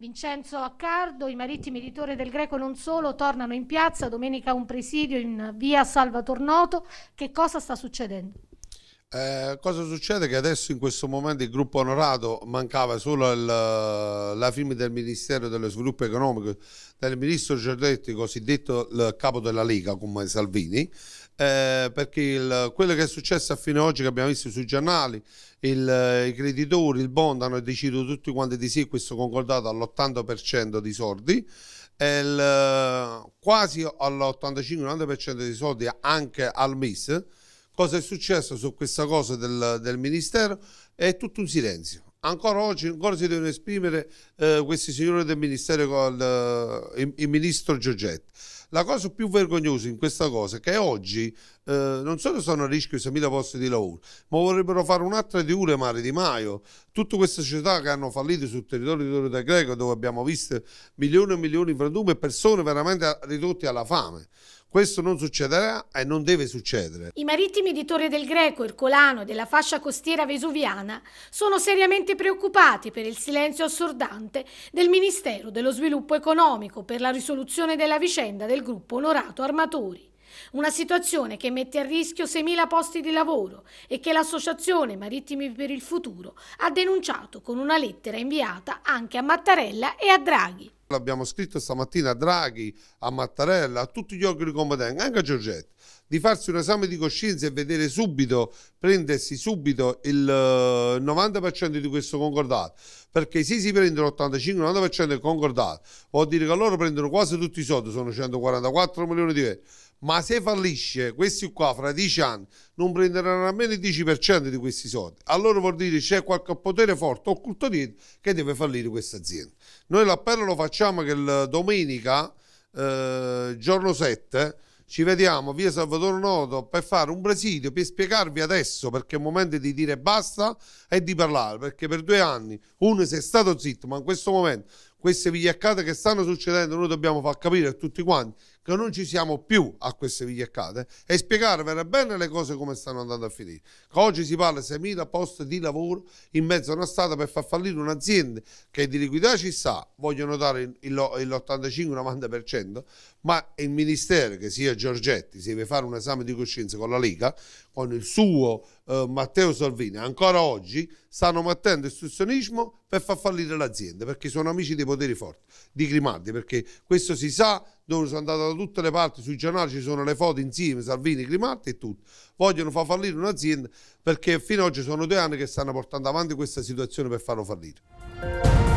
Vincenzo Accardo, i marittimi editori del Greco non solo, tornano in piazza, domenica un presidio in via Salvator Noto. Che cosa sta succedendo? Eh, cosa succede? Che adesso in questo momento il gruppo onorato mancava solo il, la firma del Ministero dello Sviluppo Economico, del ministro Giorgetti, cosiddetto il capo della Lega, come Salvini, eh, perché il, quello che è successo fino ad oggi, che abbiamo visto sui giornali, il, i creditori, il bond hanno deciso tutti quanti di sì, questo concordato all'80% di soldi. Il, quasi all'85-90% dei soldi anche al MIS, Cosa è successo su questa cosa del, del Ministero? È tutto un silenzio ancora oggi ancora si devono esprimere eh, questi signori del ministero col, eh, il, il, ministro Giorgetti la cosa più vergognosa in questa cosa è che oggi eh, non solo sono a rischio 6.000 posti di lavoro ma vorrebbero fare un'altra di Ure Mare Di Maio tutte queste società che hanno fallito sul territorio di Torre del Greco dove abbiamo visto milioni e milioni di frantume e persone veramente ridotte alla fame questo non succederà e non deve succedere. I marittimi di Torre del Greco, Ercolano e della fascia costiera vesuviana sono seriamente preoccupati per il silenzio assordante del Ministero dello Sviluppo Economico per la risoluzione della vicenda del gruppo Onorato Armatori. Una situazione che mette a rischio 6.000 posti di lavoro e che l'Associazione Marittimi per il Futuro ha denunciato con una lettera inviata anche a Mattarella e a Draghi l'abbiamo scritto stamattina a Draghi, a Mattarella, a tutti gli organi competenti, anche a Giorgetti, di farsi un esame di coscienza e vedere subito, prendersi subito il 90% eh, di questo concordato, perché se si prendono l'85-90% del concordato, vuol dire che loro prendono quasi tutti i soldi, sono 144 milioni di euro ma se fallisce questi qua fra dieci anni non prenderanno almeno il 10% di questi soldi allora vuol dire c'è qualche potere forte occulto dietro che deve fallire questa azienda noi l'appello lo facciamo che il domenica eh, giorno 7 ci vediamo via Salvatore Noto per fare un presidio per spiegarvi adesso perché è il momento di dire basta e di parlare perché per due anni uno si è stato zitto ma in questo momento queste vigliaccate che stanno succedendo, noi dobbiamo far capire a tutti quanti che non ci siamo più a queste vigliaccate e spiegare bene le cose come stanno andando a finire. oggi si parla di 6.000 posti di lavoro in mezzo a una strada per far fallire un'azienda che di liquidità ci sa, vogliono dare l'85-90%, ma il Ministero, che sia Giorgetti, si deve fare un esame di coscienza con la Lega, con il suo eh, Matteo Salvini ancora oggi stanno mettendo istruzionismo per far fallire l'azienda perché sono amici dei poteri forti di Grimaldi perché questo si sa dove sono andato da tutte le parti sui giornali ci sono le foto insieme Salvini, Grimaldi e tutti vogliono far fallire un'azienda perché fino ad oggi sono due anni che stanno portando avanti questa situazione per farlo fallire